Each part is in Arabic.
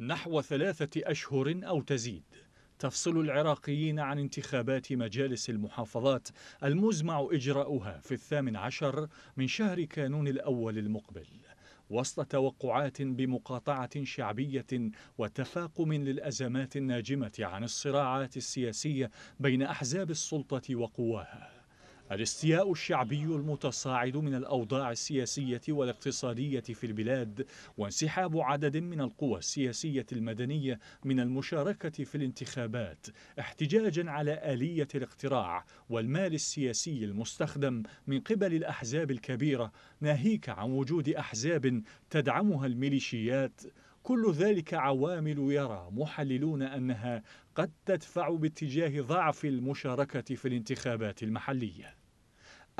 نحو ثلاثة أشهر أو تزيد تفصل العراقيين عن انتخابات مجالس المحافظات المزمع إجراؤها في الثامن عشر من شهر كانون الأول المقبل وسط توقعات بمقاطعة شعبية وتفاقم للأزمات الناجمة عن الصراعات السياسية بين أحزاب السلطة وقواها الاستياء الشعبي المتصاعد من الأوضاع السياسية والاقتصادية في البلاد وانسحاب عدد من القوى السياسية المدنية من المشاركة في الانتخابات احتجاجا على آلية الاقتراع والمال السياسي المستخدم من قبل الأحزاب الكبيرة ناهيك عن وجود أحزاب تدعمها الميليشيات كل ذلك عوامل يرى محللون أنها قد تدفع باتجاه ضعف المشاركة في الانتخابات المحلية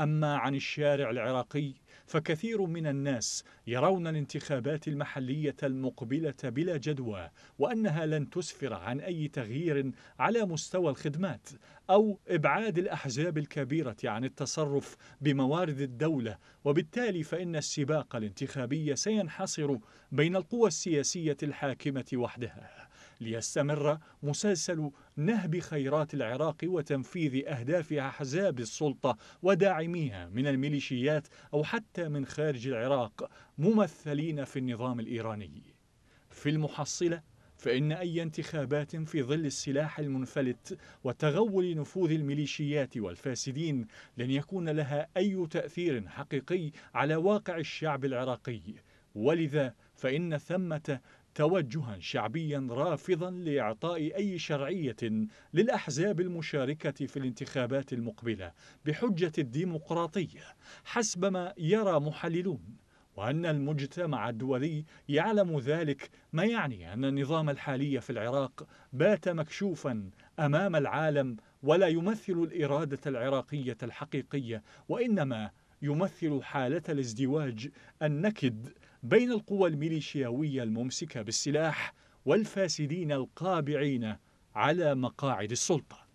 أما عن الشارع العراقي فكثير من الناس يرون الانتخابات المحلية المقبلة بلا جدوى وأنها لن تسفر عن أي تغيير على مستوى الخدمات أو إبعاد الأحزاب الكبيرة عن التصرف بموارد الدولة وبالتالي فإن السباق الانتخابي سينحصر بين القوى السياسية الحاكمة وحدها ليستمر مسلسل نهب خيرات العراق وتنفيذ أهداف أحزاب السلطة وداعميها من الميليشيات أو حتى من خارج العراق ممثلين في النظام الإيراني في المحصلة فإن أي انتخابات في ظل السلاح المنفلت وتغول نفوذ الميليشيات والفاسدين لن يكون لها أي تأثير حقيقي على واقع الشعب العراقي ولذا فإن ثمة توجها شعبيا رافضا لإعطاء أي شرعية للأحزاب المشاركة في الانتخابات المقبلة بحجة الديمقراطية حسب ما يرى محللون وأن المجتمع الدولي يعلم ذلك ما يعني أن النظام الحالي في العراق بات مكشوفا أمام العالم ولا يمثل الإرادة العراقية الحقيقية وإنما يمثل حالة الازدواج النكد بين القوى الميليشياوية الممسكة بالسلاح والفاسدين القابعين على مقاعد السلطه